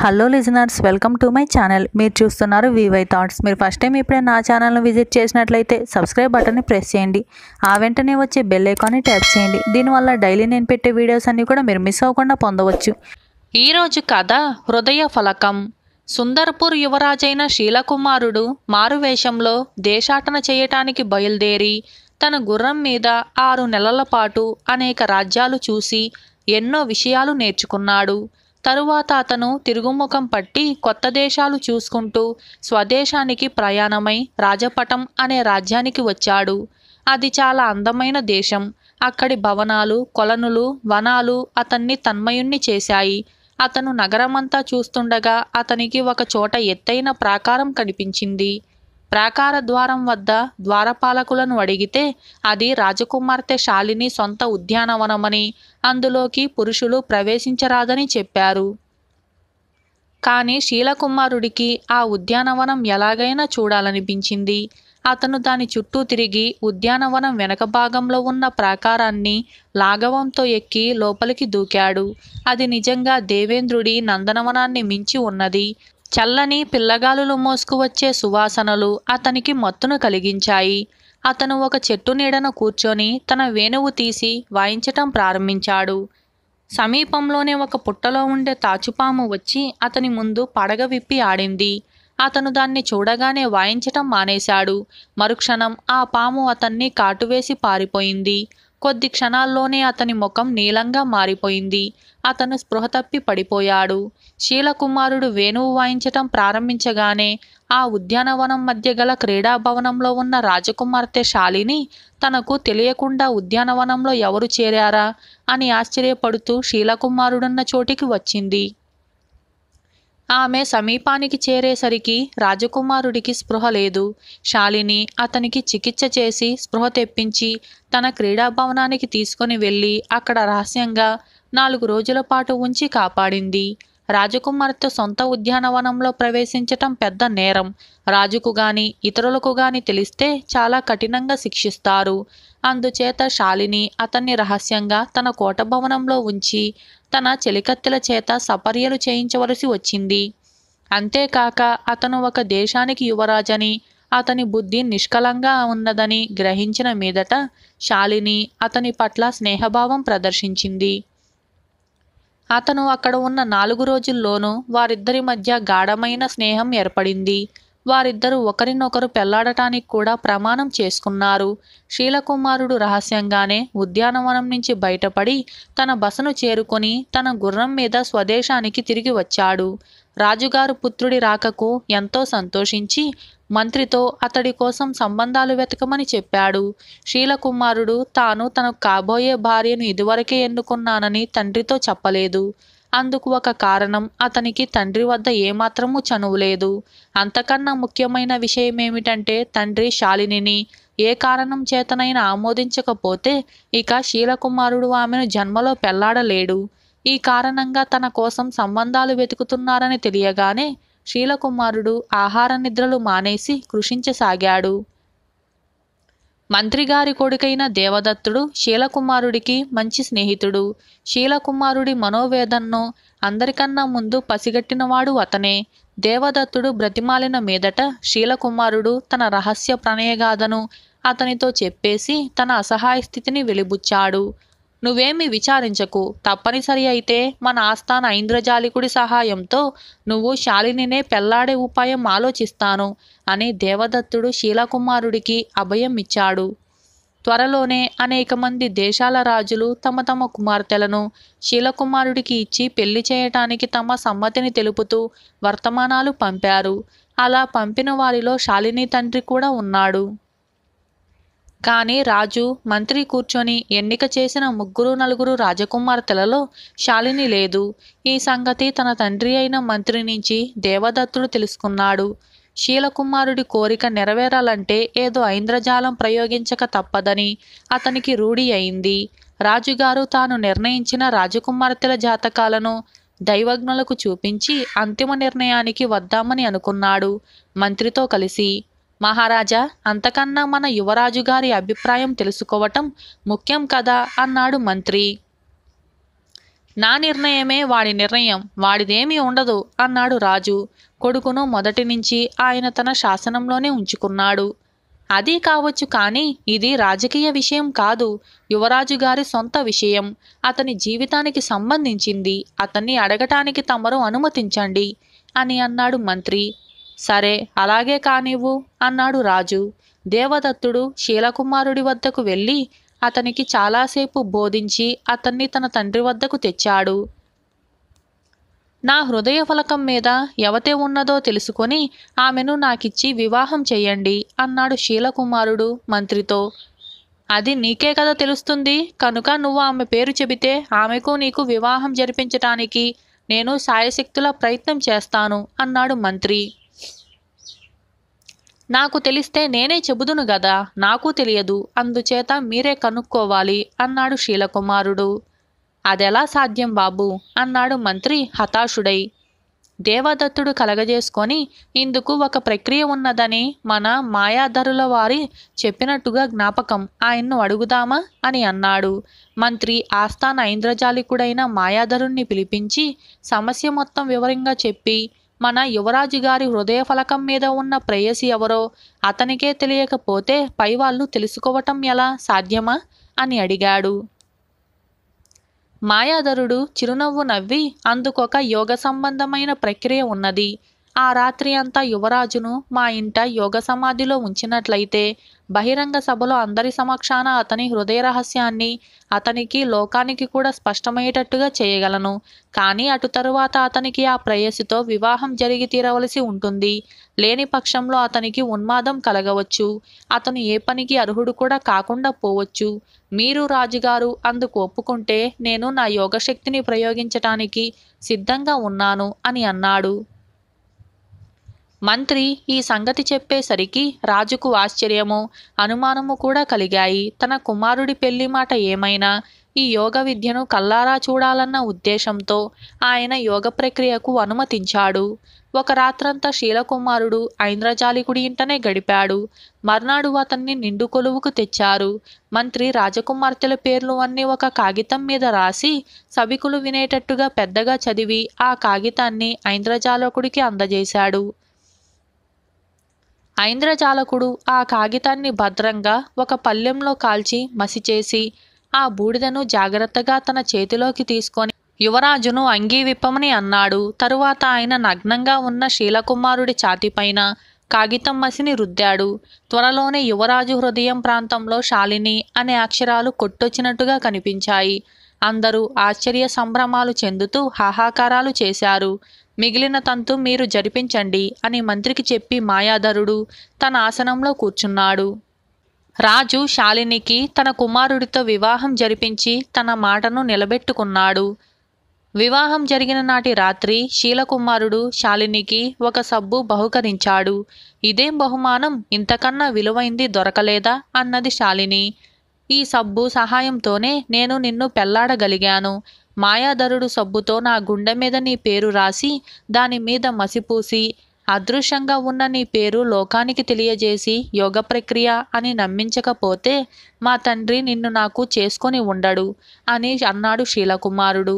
hello listeners welcome to my channel మీరు చూస్తున్నారు VY thoughts మీరు ఫస్ట్ టైం ఇప్పుడే నా ఛానల్ను విజిట్ చేసినట్లయితే సబ్స్క్రైబ్ బటన్ని ప్రెస్ చేయండి ఆ వెంటనే వచ్చే బెల్ ఐకాన్ని ట్యాప్ చేయండి దీనివల్ల డైలీ నేను పెట్టే వీడియోస్ అన్నీ కూడా మీరు మిస్ అవ్వకుండా పొందవచ్చు ఈరోజు కథ హృదయ ఫలకం సుందర్పూర్ యువరాజైన శీలకుమారుడు మారువేషంలో దేశాటన చేయటానికి బయలుదేరి తన గుర్రం మీద ఆరు నెలల పాటు అనేక రాజ్యాలు చూసి ఎన్నో విషయాలు నేర్చుకున్నాడు తరువాత అతను తిరుగుముఖం పట్టి కొత్త దేశాలు చూసుకుంటూ స్వదేశానికి ప్రయాణమై రాజపటం అనే రాజ్యానికి వచ్చాడు అది చాలా అందమైన దేశం అక్కడి భవనాలు కొలనులు వనాలు అతన్ని తన్మయుణ్ణి చేశాయి అతను నగరమంతా చూస్తుండగా అతనికి ఒక చోట ఎత్తైన ప్రాకారం కనిపించింది ప్రాకార ద్వారం వద్ద ద్వారపాలకులను అడిగితే అది రాజకుమార్తె శాలిని సొంత ఉద్యానవనమని అందులోకి పురుషులు ప్రవేశించరాదని చెప్పారు కానీ శీలకుమారుడికి ఆ ఉద్యానవనం ఎలాగైనా చూడాలనిపించింది అతను దాని చుట్టూ తిరిగి ఉద్యానవనం వెనక భాగంలో ఉన్న ప్రాకారాన్ని లాఘవంతో ఎక్కి లోపలికి దూకాడు అది నిజంగా దేవేంద్రుడి నందనవనాన్ని మించి ఉన్నది చల్లని పిల్లగాలులు మోసుకు వచ్చే సువాసనలు అతనికి మత్తును కలిగించాయి అతను ఒక చెట్టు నీడన కూర్చొని తన వేణువు తీసి వాయించటం ప్రారంభించాడు సమీపంలోనే ఒక పుట్టలో ఉండే తాచుపాము వచ్చి అతని ముందు పడగ విప్పి ఆడింది అతను దాన్ని చూడగానే వాయించటం మానేశాడు మరుక్షణం ఆ పాము అతన్ని కాటువేసి పారిపోయింది కొద్ది క్షణాల్లోనే అతని ముఖం నీలంగా మారిపోయింది అతను స్పృహ తప్పి పడిపోయాడు శీలకుమారుడు వేణువు వాయించటం ప్రారంభించగానే ఆ ఉద్యానవనం మధ్య గల క్రీడాభవనంలో ఉన్న రాజకుమార్తె శాలిని తనకు తెలియకుండా ఉద్యానవనంలో ఎవరు చేరారా అని ఆశ్చర్యపడుతూ శీలకుమారుడున్న చోటికి వచ్చింది ఆమె సమీపానికి చేరేసరికి రాజకుమారుడికి స్పృహ లేదు శాలిని అతనికి చికిత్స చేసి స్పృహ తెప్పించి తన క్రీడా భవనానికి తీసుకుని వెళ్ళి అక్కడ రహస్యంగా నాలుగు రోజుల పాటు ఉంచి కాపాడింది రాజకుమార్తె సొంత ఉద్యానవనంలో ప్రవేశించటం పెద్ద నేరం రాజుకు గాని ఇతరులకు గాని తెలిస్తే చాలా కఠినంగా శిక్షిస్తారు అందుచేత శాలిని అతన్ని రహస్యంగా తన కోట భవనంలో ఉంచి తన చెలికత్తెల చేత సపర్యలు చేయించవలసి వచ్చింది అంతేకాక అతను ఒక దేశానికి యువరాజని అతని బుద్ధి నిష్కలంగా ఉన్నదని గ్రహించిన మీదట శాలిని అతని పట్ల స్నేహభావం ప్రదర్శించింది అతను అక్కడ ఉన్న నాలుగు రోజుల్లోనూ వారిద్దరి మధ్య గాఢమైన స్నేహం ఏర్పడింది వారిద్దరూ ఒకరినొకరు పెళ్లాడటానికి కూడా ప్రమాణం చేసుకున్నారు శీలకుమారుడు రహస్యంగానే ఉద్యానవనం నుంచి బయటపడి తన బసను చేరుకొని తన గుర్రం మీద స్వదేశానికి తిరిగి వచ్చాడు రాజుగారు పుత్రుడి రాకకు ఎంతో సంతోషించి మంత్రితో అతడి కోసం సంబంధాలు వెతకమని చెప్పాడు శీలకుమారుడు తాను తనకు కాబోయే భార్యను ఇదివరకే ఎన్నుకున్నానని తండ్రితో చెప్పలేదు అందుకు ఒక కారణం అతనికి తండ్రి వద్ద ఏమాత్రము చనువు లేదు అంతకన్నా ముఖ్యమైన విషయం ఏమిటంటే తండ్రి శాలినిని ఏ కారణం చేతనైనా ఆమోదించకపోతే ఇక శీలకుమారుడు ఆమెను జన్మలో పెళ్లాడలేడు ఈ కారణంగా తన కోసం సంబంధాలు వెతుకుతున్నారని తెలియగానే శీలకుమారుడు ఆహార నిద్రలు మానేసి కృషించసాగాడు మంత్రిగారి కొడుకైన దేవదత్తుడు శీలకుమారుడికి మంచి స్నేహితుడు శీలకుమారుడి మనోవేదనను అందరికన్నా ముందు పసిగట్టినవాడు అతనే దేవదత్తుడు బ్రతిమాలిన మీదట శీలకుమారుడు తన రహస్య ప్రణయగాథను అతనితో చెప్పేసి తన అసహాయ స్థితిని వెలిబుచ్చాడు నువ్వేమి విచారించకు తప్పనిసరి అయితే మన ఆస్థాన ఐంద్రజాలికుడి సహాయంతో నువ్వు శాలినినే పెళ్లాడే ఉపాయం ఆలోచిస్తాను అని దేవదత్తుడు శీలకుమారుడికి అభయం ఇచ్చాడు త్వరలోనే అనేక మంది దేశాల రాజులు తమ తమ కుమార్తెలను శీలకుమారుడికి ఇచ్చి పెళ్లి చేయటానికి తమ సమ్మతిని తెలుపుతూ వర్తమానాలు పంపారు అలా పంపిన వారిలో శాలిని తండ్రి కూడా ఉన్నాడు కానీ రాజు మంత్రి కూర్చొని ఎన్నిక చేసిన ముగ్గురు నలుగురు రాజకుమార్తెలలో శాలిని లేదు ఈ సంగతి తన తండ్రి అయిన మంత్రి నుంచి దేవదత్తుడు తెలుసుకున్నాడు శీలకుమారుడి కోరిక నెరవేరాలంటే ఏదో ఐంద్రజాలం ప్రయోగించక తప్పదని అతనికి రూఢి అయింది రాజుగారు తాను నిర్ణయించిన రాజకుమార్తెల జాతకాలను దైవజ్ఞులకు చూపించి అంతిమ నిర్ణయానికి వద్దామని అనుకున్నాడు మంత్రితో కలిసి మహారాజా అంతకన్నా మన యువరాజుగారి అభిప్రాయం తెలుసుకోవటం ముఖ్యం కదా అన్నాడు మంత్రి నా నిర్ణయమే వాడి నిర్ణయం వాడిదేమీ ఉండదు అన్నాడు రాజు కొడుకును మొదటి నుంచి ఆయన తన శాసనంలోనే ఉంచుకున్నాడు అది కావచ్చు కానీ ఇది రాజకీయ విషయం కాదు యువరాజు గారి సొంత విషయం అతని జీవితానికి సంబంధించింది అతన్ని అడగటానికి తమరు అనుమతించండి అని అన్నాడు మంత్రి సరే అలాగే కానివ్వు అన్నాడు రాజు దేవదత్తుడు శీలకుమారుడి వద్దకు వెళ్ళి అతనికి చాలాసేపు బోధించి అతన్ని తన తండ్రి వద్దకు తెచ్చాడు నా హృదయ ఫలకం మీద ఎవతే ఉన్నదో తెలుసుకొని ఆమెను నాకిచ్చి వివాహం చేయండి అన్నాడు శీలకుమారుడు మంత్రితో అది నీకే కదా తెలుస్తుంది కనుక నువ్వు ఆమె పేరు చెబితే ఆమెకు నీకు వివాహం జరిపించటానికి నేను సాయశక్తుల ప్రయత్నం చేస్తాను అన్నాడు మంత్రి నాకు తెలిస్తే నేనే చెబుదును గదా నాకు తెలియదు అందుచేత మీరే కనుక్కోవాలి అన్నాడు శీలకుమారుడు అదెలా సాధ్యం బాబు అన్నాడు మంత్రి హతాశుడై దేవదత్తుడు కలగజేసుకొని ఇందుకు ఒక ప్రక్రియ ఉన్నదని మన మాయాధరుల వారి చెప్పినట్టుగా జ్ఞాపకం ఆయన్ను అడుగుదామా అని అన్నాడు మంత్రి ఆస్థాన ఐంద్రజాలికుడైన మాయాధరుణ్ణి పిలిపించి సమస్య మొత్తం వివరంగా చెప్పి మన యువరాజు గారి హృదయ ఫలకం మీద ఉన్న ప్రేయసి ఎవరో అతనికే తెలియకపోతే పైవాళ్ళు తెలుసుకోవటం ఎలా సాధ్యమా అని అడిగాడు మాయాధరుడు చిరునవ్వు నవ్వి అందుకొక యోగ సంబంధమైన ప్రక్రియ ఉన్నది ఆ రాత్రి అంతా యువరాజును మా ఇంట యోగ సమాధిలో ఉంచినట్లయితే బహిరంగ సభలో అందరి సమక్షాన అతని హృదయ రహస్యాన్ని అతనికి లోకానికి కూడా స్పష్టమయ్యేటట్టుగా చేయగలను కానీ అటు తరువాత అతనికి ఆ ప్రేయసితో వివాహం జరిగి తీరవలసి ఉంటుంది లేని పక్షంలో అతనికి ఉన్మాదం కలగవచ్చు అతను ఏ పనికి అర్హుడు కూడా కాకుండా పోవచ్చు మీరు రాజుగారు అందుకు ఒప్పుకుంటే నేను నా యోగశక్తిని ప్రయోగించటానికి సిద్ధంగా ఉన్నాను అని అన్నాడు మంత్రి ఈ సంగతి చెప్పేసరికి రాజుకు ఆశ్చర్యము అనుమానము కూడా కలిగాయి తన కుమారుడి పెళ్లి మాట ఏమైనా ఈ యోగ విద్యను కల్లారా చూడాలన్న ఉద్దేశంతో ఆయన యోగ ప్రక్రియకు అనుమతించాడు ఒక రాత్రంతా శీలకుమారుడు ఐంద్రజాలికుడి ఇంటనే గడిపాడు మర్నాడు అతన్ని నిండు కొలువుకు తెచ్చారు మంత్రి రాజకుమార్తెల పేర్లు అన్నీ ఒక కాగితం మీద రాసి సభికులు వినేటట్టుగా పెద్దగా చదివి ఆ కాగితాన్ని ఐంద్రజాలకుడికి అందజేశాడు ఐంద్రజాలకుడు ఆ కాగితాన్ని భద్రంగా ఒక పల్లెంలో కాల్చి మసిచేసి ఆ బూడిదను జాగ్రత్తగా తన చేతిలోకి తీసుకొని యువరాజును అంగీ విప్పమని అన్నాడు తరువాత ఆయన నగ్నంగా ఉన్న శీలకుమారుడి ఛాతిపైన కాగితం మసిని రుద్దాడు త్వరలోనే యువరాజు హృదయం ప్రాంతంలో శాలిని అనే అక్షరాలు కొట్టొచ్చినట్టుగా కనిపించాయి అందరూ ఆశ్చర్య సంభ్రమాలు చెందుతూ హాహాకారాలు చేశారు మిగిలిన తంతు మీరు జరిపించండి అని మంత్రికి చెప్పి మాయాధరుడు తన ఆసనంలో కూర్చున్నాడు రాజు శాలినికి తన కుమారుడితో వివాహం జరిపించి తన మాటను నిలబెట్టుకున్నాడు వివాహం జరిగిన నాటి రాత్రి శీలకుమారుడు శాలినికి ఒక సబ్బు బహుకరించాడు ఇదేం బహుమానం ఇంతకన్నా విలువైంది దొరకలేదా అన్నది శాలిని ఈ సబ్బు సహాయంతోనే నేను నిన్ను పెళ్లాడగలిగాను మాయాధరుడు సబ్బుతో నా గుండె మీద నీ పేరు రాసి దాని మీద మసిపూసి అదృశ్యంగా ఉన్న నీ పేరు లోకానికి తెలియజేసి యోగ ప్రక్రియ అని నమ్మించకపోతే మా తండ్రి నిన్ను నాకు చేసుకొని ఉండడు అని అన్నాడు శీలకుమారుడు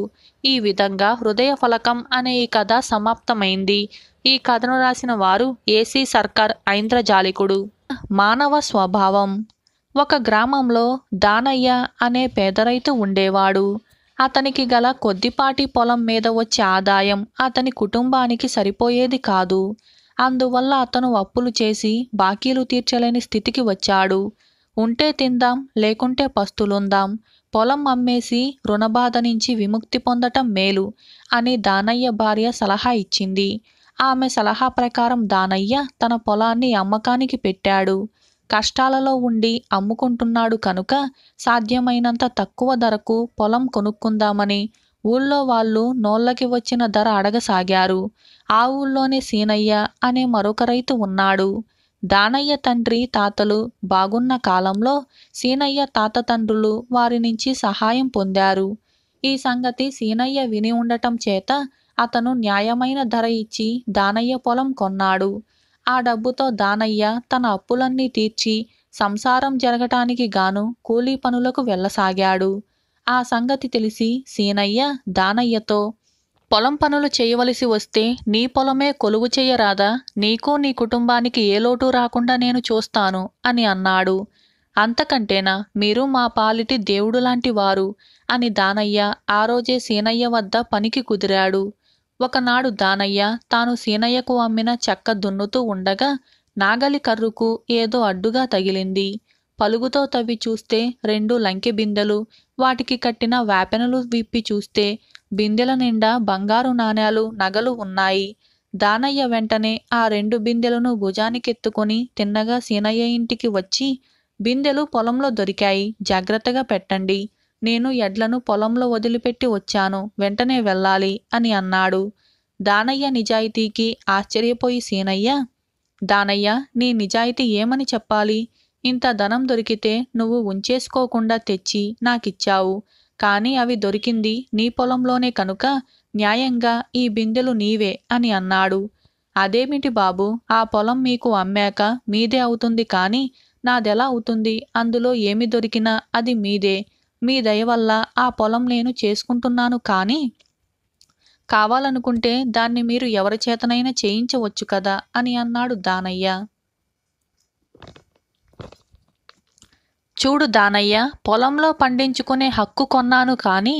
ఈ విధంగా హృదయ ఫలకం అనే ఈ కథ సమాప్తమైంది ఈ కథను రాసిన వారు ఏసీ సర్కార్ ఐంద్రజాలికుడు మానవ స్వభావం ఒక గ్రామంలో దానయ్య అనే పేదరైతు ఉండేవాడు అతనికి గల కొద్దిపాటి పొలం మీద వచ్చే ఆదాయం అతని కుటుంబానికి సరిపోయేది కాదు అందువల్ల అతను అప్పులు చేసి బాకీలు తీర్చలేని స్థితికి వచ్చాడు ఉంటే తిందాం లేకుంటే పస్తులుందాం పొలం అమ్మేసి రుణబాధ నుంచి విముక్తి పొందటం మేలు అని దానయ్య భార్య సలహా ఇచ్చింది ఆమె సలహా ప్రకారం దానయ్య తన పొలాన్ని అమ్మకానికి పెట్టాడు కష్టాలలో ఉండి అమ్ముకుంటున్నాడు కనుక సాధ్యమైనంత తక్కువ ధరకు పొలం కొనుక్కుందామని ఊళ్ళో వాళ్ళు నోళ్ళకి వచ్చిన ధర అడగసాగారు ఆ ఊళ్ళోనే సీనయ్య అనే మరొక రైతు ఉన్నాడు దానయ్య తండ్రి తాతలు బాగున్న కాలంలో సీనయ్య తాత తండ్రులు వారి నుంచి సహాయం పొందారు ఈ సంగతి సీనయ్య విని ఉండటం చేత అతను న్యాయమైన ధర ఇచ్చి దానయ్య పొలం కొన్నాడు ఆ డబ్బుతో దానయ్య తన అప్పులన్నీ తీర్చి సంసారం జరగటానికి గాను కూలీ పనులకు వెళ్ళసాగాడు ఆ సంగతి తెలిసి సీనయ్య దానయ్యతో పొలం పనులు చేయవలసి వస్తే నీ పొలమే కొలువు చేయరాదా నీకు నీ కుటుంబానికి ఏ లోటు రాకుండా నేను చూస్తాను అని అన్నాడు అంతకంటేనా మీరు మా పాలిటి దేవుడు లాంటి వారు అని దానయ్య ఆ రోజే సీనయ్య వద్ద పనికి కుదిరాడు ఒకనాడు దానయ్య తాను సీనయ్యకు అమ్మిన చెక్క దున్నుతూ ఉండగా నాగలి కర్రుకు ఏదో అడ్డుగా తగిలింది పలుగుతో తవ్వి చూస్తే రెండు లంకె బిందెలు వాటికి కట్టిన వేపెనలు విప్పి చూస్తే బిందెల నిండా బంగారు నాణేలు నగలు ఉన్నాయి దానయ్య వెంటనే ఆ రెండు బిందెలను భుజానికెత్తుకొని తిన్నగా సీనయ్య ఇంటికి వచ్చి బిందెలు పొలంలో దొరికాయి జాగ్రత్తగా పెట్టండి నేను ఎడ్లను పొలంలో వదిలిపెట్టి వచ్చాను వెంటనే వెళ్ళాలి అని అన్నాడు దానయ్య నిజాయితీకి ఆశ్చర్యపోయి సీనయ్య దానయ్య నీ నిజాయితీ ఏమని చెప్పాలి ఇంత ధనం దొరికితే నువ్వు ఉంచేసుకోకుండా తెచ్చి నాకిచ్చావు కానీ అవి దొరికింది నీ పొలంలోనే కనుక న్యాయంగా ఈ బిందెలు నీవే అని అన్నాడు అదేమిటి బాబు ఆ పొలం మీకు అమ్మాక మీదే అవుతుంది కానీ నాదెలా అవుతుంది అందులో ఏమి దొరికినా అది మీదే మీ దయ వల్ల ఆ పొలం నేను చేసుకుంటున్నాను కానీ కావాలనుకుంటే దాన్ని మీరు ఎవరి చేతనైనా చేయించవచ్చు కదా అని అన్నాడు దానయ్య చూడు దానయ్య పొలంలో పండించుకునే హక్కు కొన్నాను కానీ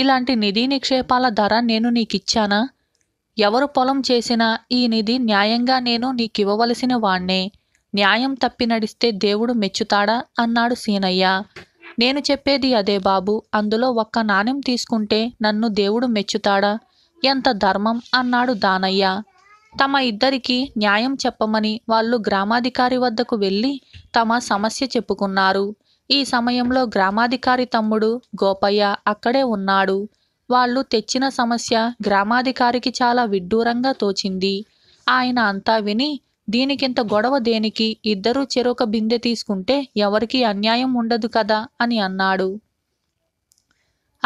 ఇలాంటి నిధి నిక్షేపాల ధర నేను నీకిచ్చానా ఎవరు పొలం చేసినా ఈ నిధి న్యాయంగా నేను నీకివ్వవలసిన వాణ్ణే న్యాయం తప్పి నడిస్తే దేవుడు మెచ్చుతాడా అన్నాడు సీనయ్య నేను చెప్పేది అదే బాబు అందులో ఒక్క నాణ్యం తీసుకుంటే నన్ను దేవుడు మెచ్చుతాడా ఎంత ధర్మం అన్నాడు దానయ్య తమ ఇద్దరికి న్యాయం చెప్పమని వాళ్ళు గ్రామాధికారి వద్దకు వెళ్ళి తమ సమస్య చెప్పుకున్నారు ఈ సమయంలో గ్రామాధికారి తమ్ముడు గోపయ్య అక్కడే ఉన్నాడు వాళ్ళు తెచ్చిన సమస్య గ్రామాధికారికి చాలా విడ్డూరంగా తోచింది ఆయన అంతా విని దీనికింత గొడవ దేనికి ఇద్దరూ చెరొక బిందె తీసుకుంటే ఎవరికీ అన్యాయం ఉండదు కదా అని అన్నాడు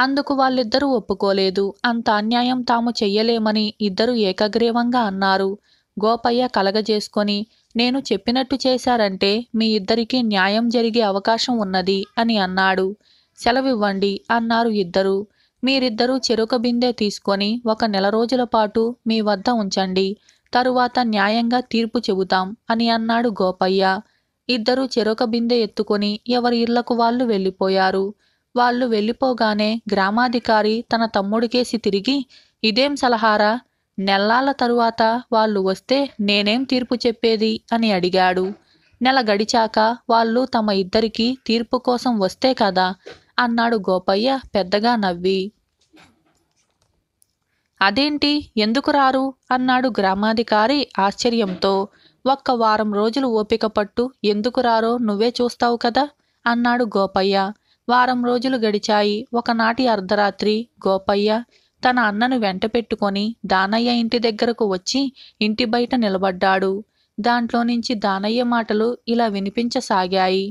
అందుకు వాళ్ళిద్దరూ ఒప్పుకోలేదు అంత అన్యాయం తాము చెయ్యలేమని ఇద్దరూ ఏకగ్రీవంగా అన్నారు గోపయ్య కలగజేసుకొని నేను చెప్పినట్టు చేశారంటే మీ ఇద్దరికీ న్యాయం జరిగే అవకాశం ఉన్నది అని అన్నాడు సెలవివ్వండి అన్నారు ఇద్దరూ మీరిద్దరూ చెరుక బిందె తీసుకొని ఒక నెల రోజుల పాటు మీ వద్ద ఉంచండి తరువాత న్యాయంగా తీర్పు చెబుతాం అని అన్నాడు గోపయ్య ఇద్దరూ చెరొక బిందె ఎత్తుకొని ఎవరి ఇళ్లకు వాళ్ళు వెళ్ళిపోయారు వాళ్ళు వెళ్ళిపోగానే గ్రామాధికారి తన తమ్ముడికేసి తిరిగి ఇదేం సలహారా నెల్లాల తరువాత వాళ్ళు వస్తే నేనేం తీర్పు చెప్పేది అని అడిగాడు నెల గడిచాక వాళ్ళు తమ ఇద్దరికీ తీర్పు కోసం వస్తే కదా అన్నాడు గోపయ్య పెద్దగా నవ్వి అదేంటి ఎందుకు రారు అన్నాడు గ్రామాధికారి ఆశ్చర్యంతో ఒక్క వారం రోజులు ఓపిక పట్టు ఎందుకు రారో నువ్వే చూస్తావు కదా అన్నాడు గోపయ్య వారం రోజులు గడిచాయి ఒకనాటి అర్ధరాత్రి గోపయ్య తన అన్నను వెంట పెట్టుకొని దానయ్య ఇంటి దగ్గరకు వచ్చి ఇంటి బయట నిలబడ్డాడు దాంట్లో నుంచి దానయ్య మాటలు ఇలా వినిపించసాగాయి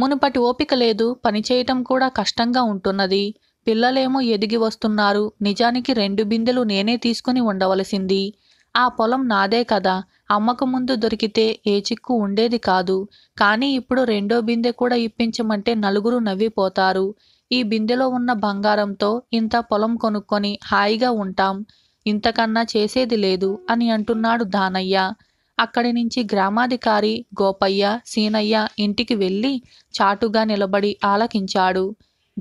మునుపటి ఓపిక లేదు పనిచేయటం కూడా కష్టంగా ఉంటున్నది పిల్లలేమో ఎదిగి వస్తున్నారు నిజానికి రెండు బిందెలు నేనే తీసుకుని ఉండవలసింది ఆ పొలం నాదే కదా అమ్మకు ముందు దొరికితే ఏ చిక్కు ఉండేది కాదు కానీ ఇప్పుడు రెండో బిందె కూడా ఇప్పించమంటే నలుగురు నవ్విపోతారు ఈ బిందెలో ఉన్న బంగారంతో ఇంత పొలం కొనుక్కొని హాయిగా ఉంటాం ఇంతకన్నా చేసేది లేదు అని అంటున్నాడు దానయ్య అక్కడి నుంచి గ్రామాధికారి గోపయ్య సీనయ్య ఇంటికి వెళ్ళి చాటుగా నిలబడి ఆలకించాడు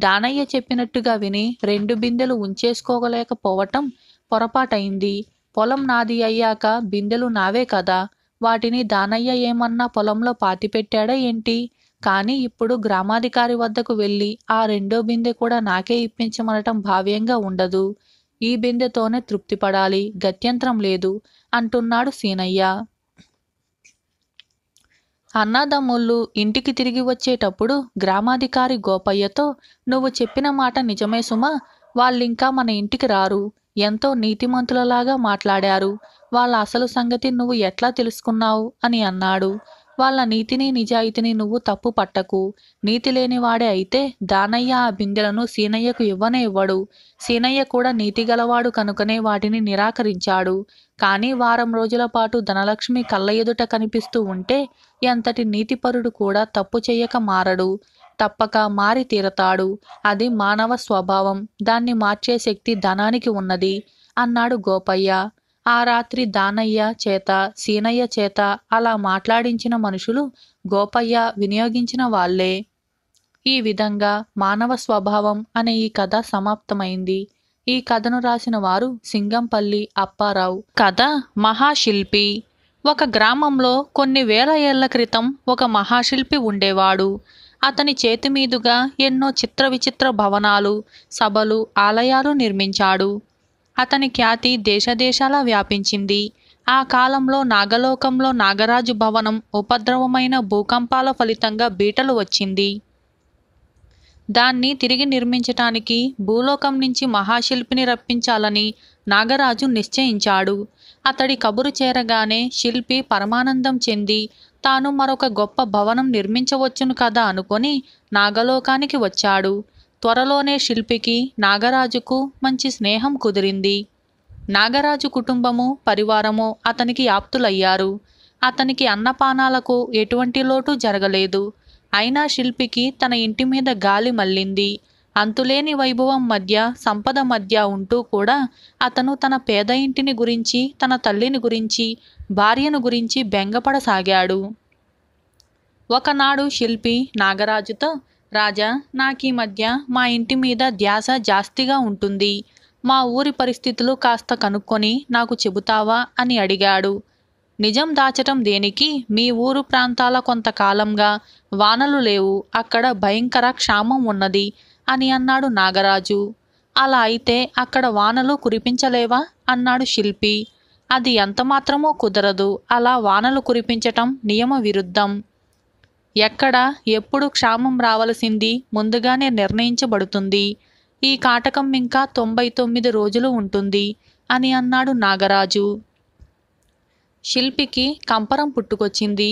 దానయ్య చెప్పినట్టుగా విని రెండు బిందెలు ఉంచేసుకోగలేకపోవటం పొరపాటైంది పొలం నాది అయ్యాక బిందెలు నావే కదా వాటిని దానయ్య ఏమన్నా పొలంలో పాతిపెట్టాడా ఏంటి కానీ ఇప్పుడు గ్రామాధికారి వద్దకు వెళ్ళి ఆ రెండో బిందె కూడా నాకే ఇప్పించమనటం భావ్యంగా ఉండదు ఈ బిందెతోనే తృప్తిపడాలి గత్యంతరం లేదు అంటున్నాడు సీనయ్య అన్నదమ్ముళ్ళు ఇంటికి తిరిగి వచ్చేటప్పుడు గ్రామాధికారి గోపయ్యతో నువ్వు చెప్పిన మాట నిజమే సుమా వాళ్ళింకా మన ఇంటికి రారు ఎంతో నీతిమంతులలాగా మాట్లాడారు వాళ్ళ అసలు సంగతి నువ్వు ఎట్లా తెలుసుకున్నావు అని అన్నాడు వాళ్ళ నీతిని నిజాయితీని నువ్వు తప్పు పట్టకు నీతి లేనివాడే అయితే దానయ్య ఆ బిందెలను సీనయ్యకు ఇవ్వనే ఇవ్వడు సీనయ్య కూడా నీతి గలవాడు కనుకనే వాటిని నిరాకరించాడు కానీ వారం రోజుల పాటు ధనలక్ష్మి కళ్ళ ఎదుట కనిపిస్తూ ఉంటే ఎంతటి నీతిపరుడు కూడా తప్పు చేయక మారడు తప్పక మారి తీరతాడు అది మానవ స్వభావం దాన్ని మార్చే శక్తి ధనానికి ఉన్నది అన్నాడు గోపయ్య ఆ రాత్రి దానయ్య చేత సీనయ్య చేత అలా మాట్లాడించిన మనుషులు గోపయ్య వినియోగించిన వాళ్లే ఈ విధంగా మానవ స్వభావం అనే ఈ కథ సమాప్తమైంది ఈ కథను రాసిన వారు సింగంపల్లి అప్పారావు కథ మహాశిల్పి ఒక గ్రామంలో కొన్ని వేల ఏళ్ల క్రితం ఒక మహాశిల్పి ఉండేవాడు అతని చేతి మీదుగా ఎన్నో చిత్ర విచిత్ర భవనాలు సభలు ఆలయాలు నిర్మించాడు అతని ఖ్యాతి దేశదేశాల వ్యాపించింది ఆ కాలంలో నాగలోకంలో నాగరాజు భవనం ఉపద్రవమైన భూకంపాల ఫలితంగా బీటలు వచ్చింది దాన్ని తిరిగి నిర్మించటానికి భూలోకం నుంచి మహాశిల్పిని రప్పించాలని నాగరాజు నిశ్చయించాడు అతడి కబురు చేరగానే శిల్పి పరమానందం చెంది తాను మరొక గొప్ప భవనం నిర్మించవచ్చును కదా అనుకొని నాగలోకానికి వచ్చాడు త్వరలోనే శిల్పికి నాగరాజుకు మంచి స్నేహం కుదిరింది నాగరాజు కుటుంబము పరివారము అతనికి ఆప్తులయ్యారు అతనికి అన్నపానాలకు ఎటువంటి లోటు జరగలేదు అయినా శిల్పికి తన ఇంటి మీద గాలి మళ్ళింది అంతులేని వైభవం మధ్య సంపద మధ్య ఉంటూ కూడా అతను తన పేద ఇంటిని గురించి తన తల్లిని గురించి భార్యను గురించి బెంగపడసాగాడు ఒకనాడు శిల్పి నాగరాజుతో రాజా నాకీ మధ్య మా ఇంటి మీద ధ్యాస జాస్తిగా ఉంటుంది మా ఊరి పరిస్థితులు కాస్త కనుక్కొని నాకు చెబుతావా అని అడిగాడు నిజం దాచటం దేనికి మీ ఊరు ప్రాంతాల కొంతకాలంగా వానలు లేవు అక్కడ భయంకర క్షామం ఉన్నది అని అన్నాడు నాగరాజు అలా అయితే అక్కడ వానలు కురిపించలేవా అన్నాడు శిల్పి అది ఎంతమాత్రమో కుదరదు అలా వానలు కురిపించటం నియమ విరుద్ధం ఎక్కడ ఎప్పుడు క్షామం రావలసింది ముందుగానే నిర్ణయించబడుతుంది ఈ కాటకం ఇంకా తొంభై తొమ్మిది రోజులు ఉంటుంది అని అన్నాడు నాగరాజు శిల్పికి కంపరం పుట్టుకొచ్చింది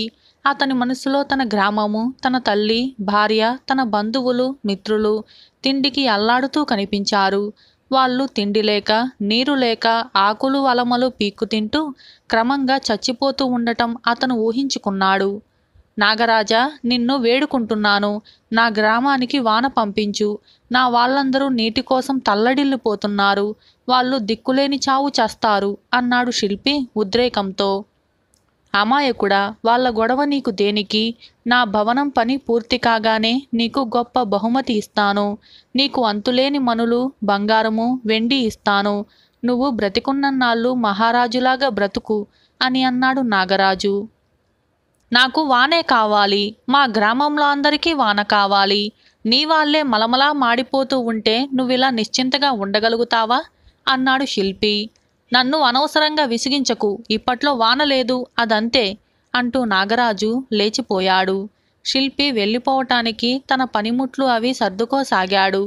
అతని మనసులో తన గ్రామము తన తల్లి భార్య తన బంధువులు మిత్రులు తిండికి అల్లాడుతూ కనిపించారు వాళ్ళు తిండి లేక నీరు లేక ఆకులు అలమలు పీక్కుతింటూ క్రమంగా చచ్చిపోతూ ఉండటం అతను ఊహించుకున్నాడు నాగరాజా నిన్ను వేడుకుంటున్నాను నా గ్రామానికి వాన పంపించు నా వాళ్ళందరూ నీటి కోసం తల్లడిల్లిపోతున్నారు వాళ్ళు దిక్కులేని చావు చేస్తారు అన్నాడు శిల్పి ఉద్రేకంతో అమాయకుడా వాళ్ళ గొడవ నీకు దేనికి నా భవనం పని పూర్తి కాగానే నీకు గొప్ప బహుమతి ఇస్తాను నీకు అంతులేని మనులు బంగారము వెండి ఇస్తాను నువ్వు బ్రతికున్నన్నాళ్ళు మహారాజులాగా బ్రతుకు అని అన్నాడు నాగరాజు నాకు వానే కావాలి మా గ్రామంలో అందరికీ వాన కావాలి నీ వాళ్లే మలమలా మాడిపోతూ ఉంటే నువ్విలా నిశ్చింతగా ఉండగలుగుతావా అన్నాడు శిల్పి నన్ను అనవసరంగా విసిగించకు ఇప్పట్లో వాన లేదు అదంతే అంటూ నాగరాజు లేచిపోయాడు శిల్పి వెళ్ళిపోవటానికి తన పనిముట్లు అవి సర్దుకోసాగాడు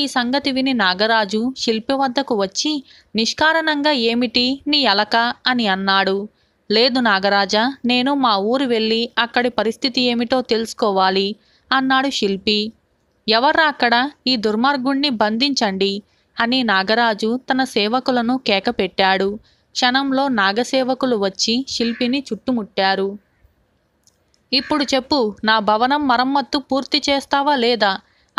ఈ సంగతి విని నాగరాజు శిల్పి వద్దకు వచ్చి నిష్కారణంగా ఏమిటి నీ అలక అని అన్నాడు లేదు నాగరాజా నేను మా ఊరు వెళ్ళి అక్కడి పరిస్థితి ఏమిటో తెలుసుకోవాలి అన్నాడు శిల్పి ఎవర్రా అక్కడ ఈ దుర్మార్గుణ్ణి బంధించండి అని నాగరాజు తన సేవకులను కేకపెట్టాడు క్షణంలో నాగసేవకులు వచ్చి శిల్పిని చుట్టుముట్టారు ఇప్పుడు చెప్పు నా భవనం మరమ్మత్తు పూర్తి చేస్తావా లేదా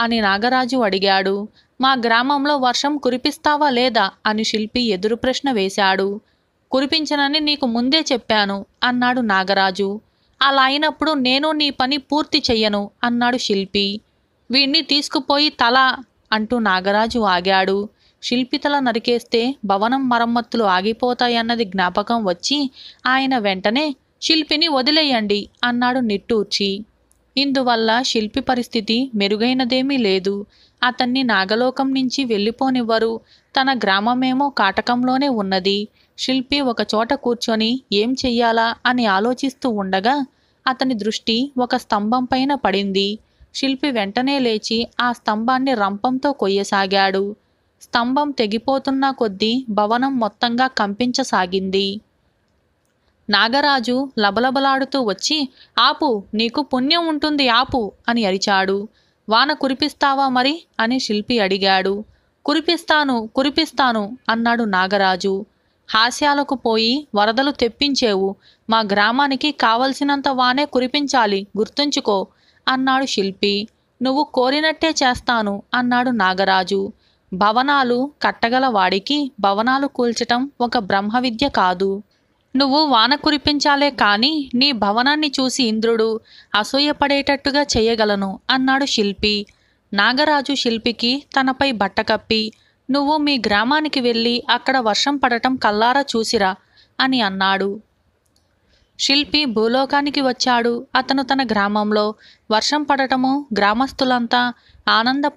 అని నాగరాజు అడిగాడు మా గ్రామంలో వర్షం కురిపిస్తావా లేదా అని శిల్పి ఎదురు ప్రశ్న వేశాడు కురిపించనని నీకు ముందే చెప్పాను అన్నాడు నాగరాజు అలా అయినప్పుడు నేను నీ పని పూర్తి చెయ్యను అన్నాడు శిల్పి వీణ్ణి తీసుకుపోయి తల అంటూ నాగరాజు ఆగాడు శిల్పి తల నరికేస్తే భవనం మరమ్మత్తులు ఆగిపోతాయన్నది జ్ఞాపకం వచ్చి ఆయన వెంటనే శిల్పిని వదిలేయండి అన్నాడు నిట్టూర్చి ఇందువల్ల శిల్పి పరిస్థితి మెరుగైనదేమీ లేదు అతన్ని నాగలోకం నుంచి వెళ్ళిపోనివ్వరు తన గ్రామమేమో కాటకంలోనే ఉన్నది శిల్పి ఒక చోట కూర్చొని ఏం చెయ్యాలా అని ఆలోచిస్తూ ఉండగా అతని దృష్టి ఒక స్తంభం పైన పడింది శిల్పి వెంటనే లేచి ఆ స్తంభాన్ని రంపంతో కొయ్యసాగాడు స్తంభం తెగిపోతున్న కొద్దీ భవనం మొత్తంగా కంపించసాగింది నాగరాజు లబలబలాడుతూ వచ్చి ఆపు నీకు పుణ్యం ఉంటుంది ఆపు అని అరిచాడు వాన కురిపిస్తావా మరి అని శిల్పి అడిగాడు కురిపిస్తాను కురిపిస్తాను అన్నాడు నాగరాజు హాస్యాలకు పోయి వరదలు తెప్పించేవు మా గ్రామానికి కావలసినంత వానే కురిపించాలి గుర్తుంచుకో అన్నాడు శిల్పి నువ్వు కోరినట్టే చేస్తాను అన్నాడు నాగరాజు భవనాలు కట్టగల వాడికి భవనాలు కూల్చటం ఒక బ్రహ్మ విద్య కాదు నువ్వు వాన కురిపించాలే కాని నీ భవనాన్ని చూసి ఇంద్రుడు అసూయపడేటట్టుగా చేయగలను అన్నాడు శిల్పి నాగరాజు శిల్పికి తనపై బట్టకప్పి నువ్వు మీ గ్రామానికి వెళ్ళి అక్కడ వర్షం పడటం కల్లారా చూసిరా అని అన్నాడు శిల్పి భూలోకానికి వచ్చాడు అతను తన గ్రామంలో వర్షం పడటము గ్రామస్తులంతా ఆనంద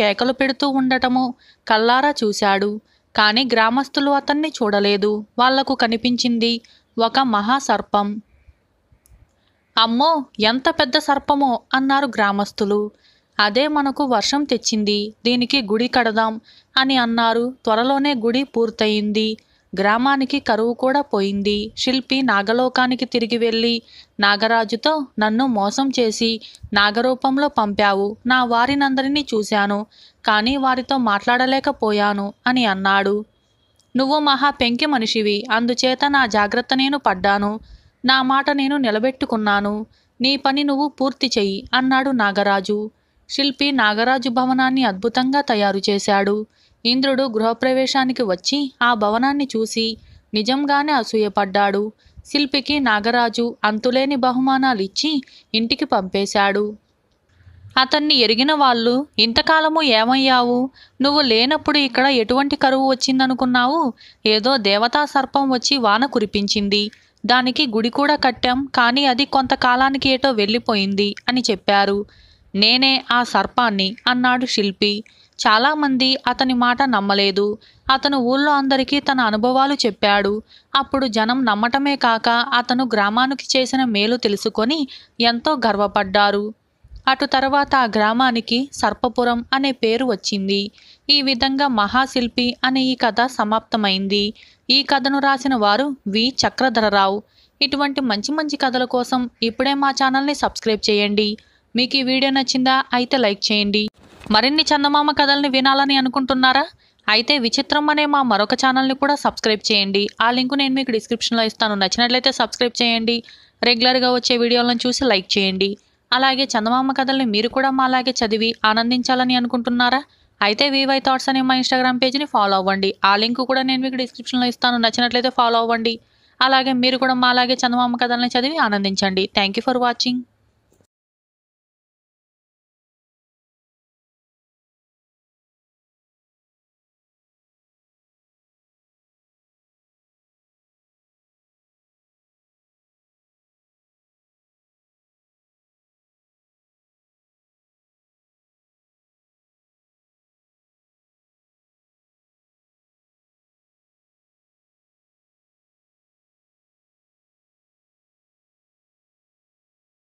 కేకలు పెడుతూ ఉండటము కల్లారా చూశాడు కానీ గ్రామస్తులు అతన్ని చూడలేదు వాళ్లకు కనిపించింది ఒక మహాసర్పం అమ్మో ఎంత పెద్ద సర్పమో అన్నారు గ్రామస్తులు అదే మనకు వర్షం తెచ్చింది దీనికి గుడి కడదాం అని అన్నారు త్వరలోనే గుడి పూర్తయింది గ్రామానికి కరువు కూడా పోయింది శిల్పి నాగలోకానికి తిరిగి వెళ్ళి నాగరాజుతో నన్ను మోసం చేసి నాగరూపంలో పంపావు నా వారినందరినీ చూశాను కానీ వారితో మాట్లాడలేకపోయాను అని అన్నాడు నువ్వు మహా పెంకి మనిషివి అందుచేత నా జాగ్రత్త నేను పడ్డాను నా మాట నేను నిలబెట్టుకున్నాను నీ పని నువ్వు పూర్తి చెయ్యి అన్నాడు నాగరాజు శిల్పి నాగరాజు భవనాన్ని అద్భుతంగా తయారు చేశాడు ఇంద్రుడు గృహప్రవేశానికి వచ్చి ఆ భవనాన్ని చూసి నిజంగానే అసూయపడ్డాడు శిల్పికి నాగరాజు అంతులేని బహుమానాలు ఇచ్చి ఇంటికి పంపేశాడు అతన్ని ఎరిగిన వాళ్ళు ఇంతకాలము ఏమయ్యావు నువ్వు లేనప్పుడు ఇక్కడ ఎటువంటి కరువు వచ్చిందనుకున్నావు ఏదో దేవతా సర్పం వచ్చి వాన కురిపించింది దానికి గుడి కూడా కట్టాం కానీ అది కొంతకాలానికి ఏటో వెళ్ళిపోయింది అని చెప్పారు నేనే ఆ సర్పాన్ని అన్నాడు శిల్పి చాలామంది అతని మాట నమ్మలేదు అతను ఊళ్ళో అందరికీ తన అనుభవాలు చెప్పాడు అప్పుడు జనం నమ్మటమే కాక అతను గ్రామానికి చేసిన మేలు తెలుసుకొని ఎంతో గర్వపడ్డారు అటు తర్వాత ఆ గ్రామానికి సర్పపురం అనే పేరు వచ్చింది ఈ విధంగా మహాశిల్పి అనే ఈ కథ సమాప్తమైంది ఈ కథను రాసిన వారు వి చక్రధరరావు ఇటువంటి మంచి మంచి కథల కోసం ఇప్పుడే మా ఛానల్ని సబ్స్క్రైబ్ చేయండి మీకు ఈ వీడియో నచ్చిందా అయితే లైక్ చేయండి మరిన్ని చందమామ కథల్ని వినాలని అనుకుంటున్నారా అయితే విచిత్రం అనే మా మరొక ఛానల్ని కూడా సబ్స్క్రైబ్ చేయండి ఆ లింకు నేను మీకు డిస్క్రిప్షన్లో ఇస్తాను నచ్చినట్లయితే సబ్స్క్రైబ్ చేయండి రెగ్యులర్గా వచ్చే వీడియోలను చూసి లైక్ చేయండి అలాగే చందమామ కథల్ని మీరు కూడా మా అలాగే చదివి ఆనందించాలని అనుకుంటున్నారా అయితే వివై థాట్స్ అనే మా ఇన్స్టాగ్రామ్ పేజ్ని ఫాలో అవ్వండి ఆ లింక్ కూడా నేను మీకు డిస్క్రిప్షన్లో ఇస్తాను నచ్చినట్లయితే ఫాలో అవ్వండి అలాగే మీరు కూడా మా అలాగే చందమామ కథల్ని చదివి ఆనందించండి థ్యాంక్ ఫర్ వాచింగ్